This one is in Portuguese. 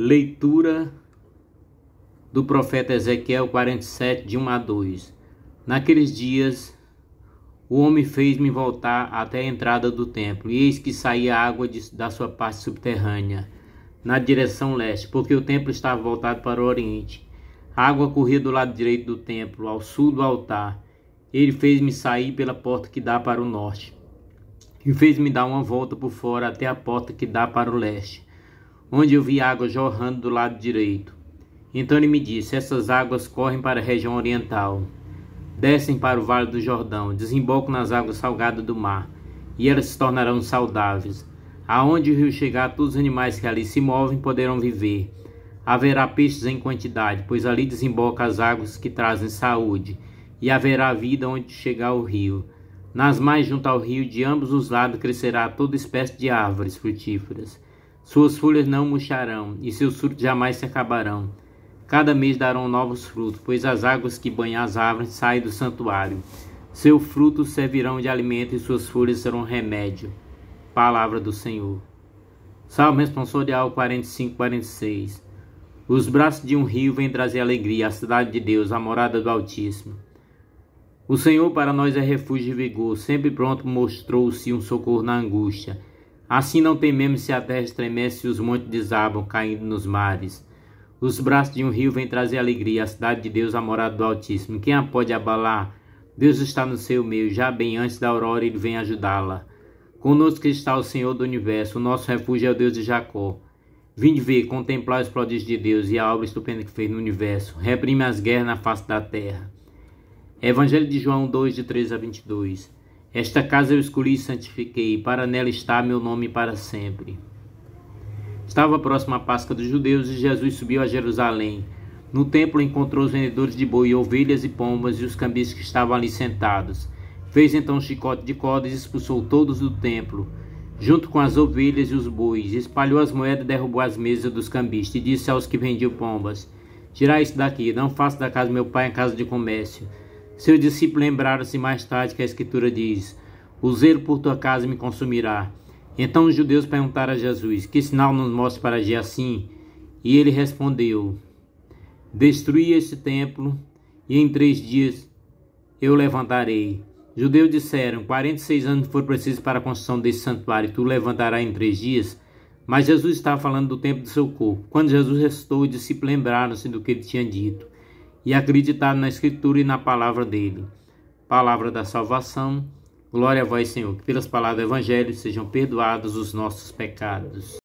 Leitura do profeta Ezequiel 47, de 1 a 2. Naqueles dias o homem fez-me voltar até a entrada do templo, e eis que saía água de, da sua parte subterrânea, na direção leste, porque o templo estava voltado para o oriente. A água corria do lado direito do templo, ao sul do altar. Ele fez-me sair pela porta que dá para o norte, e fez-me dar uma volta por fora até a porta que dá para o leste onde eu vi água jorrando do lado direito. Então ele me disse: Essas águas correm para a região oriental, descem para o Vale do Jordão, desembocam nas águas salgadas do mar, e elas se tornarão saudáveis. Aonde o rio chegar, todos os animais que ali se movem poderão viver. Haverá peixes em quantidade, pois ali desemboca as águas que trazem saúde, e haverá vida onde chegar o rio. Nas mais junto ao rio, de ambos os lados, crescerá toda espécie de árvores frutíferas. Suas folhas não murcharão, e seus frutos jamais se acabarão. Cada mês darão novos frutos, pois as águas que banham as árvores saem do santuário. Seu fruto servirão de alimento e suas folhas serão remédio. Palavra do Senhor. Salmo responsorial 45, 46. Os braços de um rio vêm trazer alegria à cidade de Deus, a morada do Altíssimo. O Senhor para nós é refúgio e vigor, sempre pronto mostrou-se um socorro na angústia. Assim não tememos se a terra estremece e os montes desabam, caindo nos mares. Os braços de um rio vêm trazer alegria, a cidade de Deus, a morada do Altíssimo. Quem a pode abalar? Deus está no seu meio, já bem antes da aurora ele vem ajudá-la. Conosco está o Senhor do universo, o nosso refúgio é o Deus de Jacó. Vinde ver, contemplar os prodígios de Deus e a obra estupenda que fez no universo. Reprime as guerras na face da terra. Evangelho de João 2, de 3 a 22. Esta casa eu escolhi e santifiquei, e para nela está meu nome para sempre. Estava próxima a Páscoa dos judeus e Jesus subiu a Jerusalém. No templo encontrou os vendedores de boi, ovelhas e pombas e os cambistas que estavam ali sentados. Fez então um chicote de cordas e expulsou todos do templo, junto com as ovelhas e os bois. Espalhou as moedas e derrubou as mesas dos cambistas e disse aos que vendiam pombas: Tirai isso daqui, não faça da casa do meu pai a casa de comércio. Seus discípulos lembraram-se mais tarde que a Escritura diz: O zelo por tua casa me consumirá. Então os judeus perguntaram a Jesus: Que sinal nos mostra para agir assim? E ele respondeu: Destruí este templo, e em três dias eu levantarei. Judeus disseram: 46 anos foram precisos para a construção desse santuário, tu levantarás em três dias. Mas Jesus estava falando do tempo do seu corpo. Quando Jesus ressuscitou, os discípulos lembraram-se do que ele tinha dito e acreditar na Escritura e na palavra dele. Palavra da salvação. Glória a vós, Senhor, que pelas palavras do Evangelho sejam perdoados os nossos pecados.